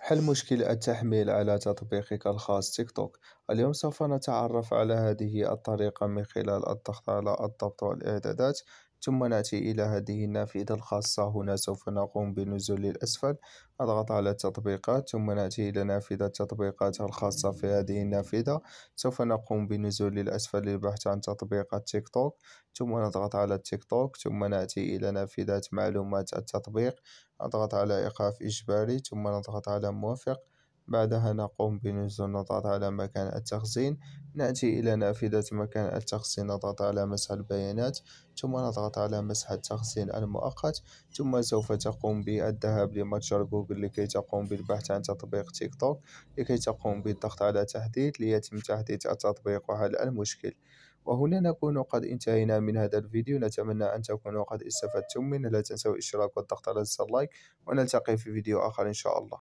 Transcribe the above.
حل مشكلة التحميل على تطبيقك الخاص تيك توك اليوم سوف نتعرف على هذه الطريقة من خلال الضغط على الضبط والإعدادات ثم نأتي إلى هذه النافذة الخاصة هنا سوف نقوم بنزول للأسفل أضغط على التطبيقات ثم نأتي إلى نافذة التطبيقات الخاصة في هذه النافذة سوف نقوم بنزول للأسفل للبحث عن تطبيق تيك توك ثم نضغط على التيك توك ثم نأتي إلى نافذة معلومات التطبيق أضغط على إيقاف إجباري ثم نضغط على موافق بعدها نقوم بنزول نضغط على مكان التخزين نأتي إلى نافذة مكان التخزين نضغط على مسح البيانات ثم نضغط على مسح التخزين المؤقت ثم سوف تقوم بالذهاب لمتجر جوجل لكي تقوم بالبحث عن تطبيق تيك توك لكي تقوم بالضغط على تحديث ليتم تحديث التطبيق وحل المشكل وهنا نكون قد انتهينا من هذا الفيديو نتمنى أن تكونوا قد استفدتم منه لا تنسوا الاشتراك والضغط على زر اللايك ونلتقي في فيديو آخر إن شاء الله